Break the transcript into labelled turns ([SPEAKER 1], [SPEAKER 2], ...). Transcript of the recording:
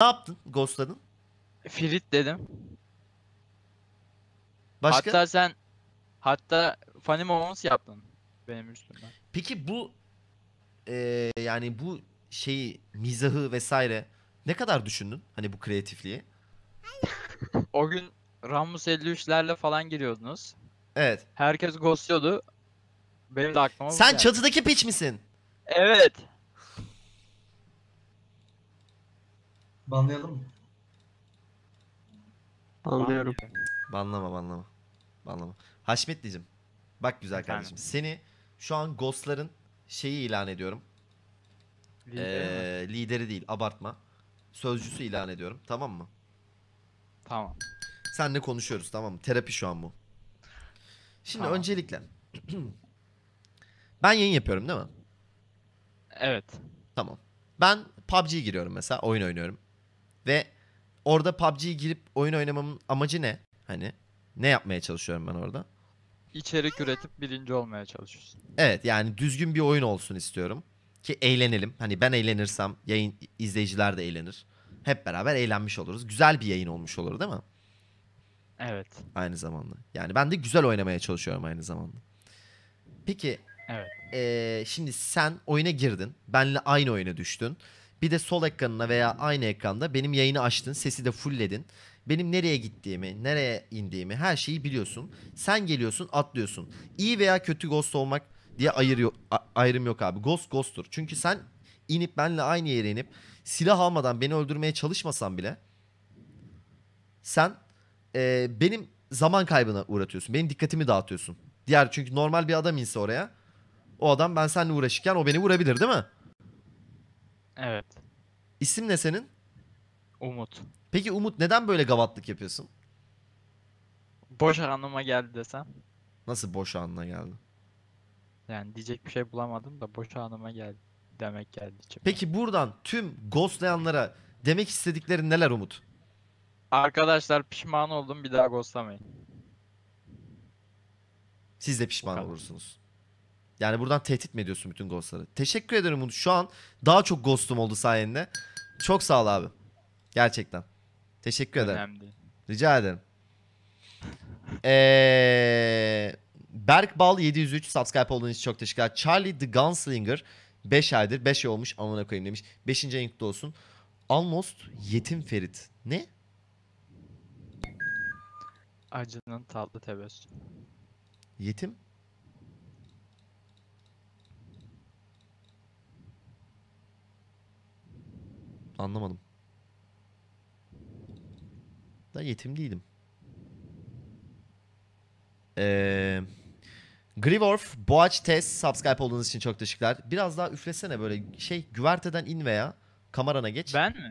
[SPEAKER 1] Ne yaptın? Ghostladın. Firit dedim. Başka? Hatta sen hatta funny moments yaptın benim üstümden. Peki bu e, yani bu şeyi mizahı vesaire ne kadar düşündün? Hani bu kreatifliği. o gün Ramus 53'lerle falan giriyordunuz. Evet. Herkes ghostluyordu. Benim de aklıma Sen geldi. çatıdaki piç misin? Evet. Banlayalım mı? Anlıyorum. Banlama banlama. Banlama. Haşmetlicim. Bak güzel Efendim? kardeşim. Seni şu an Ghost'ların şeyi ilan ediyorum. Lideri Ee, lideri değil abartma. Sözcüsü ilan ediyorum tamam mı? Tamam. Senle konuşuyoruz tamam mı? Terapi şu an bu. Şimdi Tamam. öncelikle ben yayın yapıyorum değil mi? Evet. Tamam. Ben PUBG'ye giriyorum mesela oyun oynuyorum. Ve orada PUBG'ye girip oyun oynamamın amacı ne? Hani ne yapmaya çalışıyorum ben orada? İçerik üretip birinci olmaya çalışıyorsun. Evet yani düzgün bir oyun olsun istiyorum. Ki eğlenelim. Hani ben eğlenirsem yayın izleyiciler de eğlenir. Hep beraber eğlenmiş oluruz. Güzel bir yayın olmuş olur değil mi? Evet. Aynı zamanda. Yani ben de güzel oynamaya çalışıyorum aynı zamanda. Peki. Evet. Ee, şimdi sen oyuna girdin. Benle aynı oyuna düştün. Bir de sol ekranına veya aynı ekranda benim yayını açtın, sesi de fullledin. Benim nereye gittiğimi, nereye indiğimi her şeyi biliyorsun. Sen geliyorsun, atlıyorsun. İyi veya kötü ghost olmak diye ayırıyor, ayrım yok abi. Ghost ghost'tur. Çünkü sen inip benle aynı yere inip silah almadan beni öldürmeye çalışmasan bile sen e, benim zaman kaybına uğratıyorsun. Benim dikkatimi dağıtıyorsun. Diğer çünkü normal bir adam inse oraya o adam ben seninle uğraşırken o beni vurabilir değil mi? Evet. İsim ne senin? Umut. Peki Umut neden böyle gavatlık yapıyorsun? Boş anlama geldi desem. Nasıl boş anına geldi? Yani diyecek bir şey bulamadım da boş anıma geldi demek geldi içime. Peki buradan tüm ghostlayanlara demek istediklerin neler Umut? Arkadaşlar pişman oldum bir daha ghostlamayın. Siz de pişman olursunuz. Yani buradan tehdit mi ediyorsun bütün ghostları? Teşekkür ederim bunu. Şu an daha çok ghostum oldu sayende. Çok sağ ol abi. Gerçekten. Teşekkür ederim. Önemli. Rica ederim. Ee, Berk Bal 703 subscribe olduğunuz için çok teşekkürler. Charlie the Gunslinger 5 aydır. 5 ay olmuş amına koyayım demiş. 5. ayın kutlu olsun. Almost yetim Ferit. Ne? Acının tatlı tebessüm. Yetim? Anlamadım. Da yetim değilim. Eee... Grivorf, Boğaç, Tez, subscribe olduğunuz için çok teşekkürler. Biraz daha üflesene böyle şey güverteden in veya kamerana geç. Ben mi?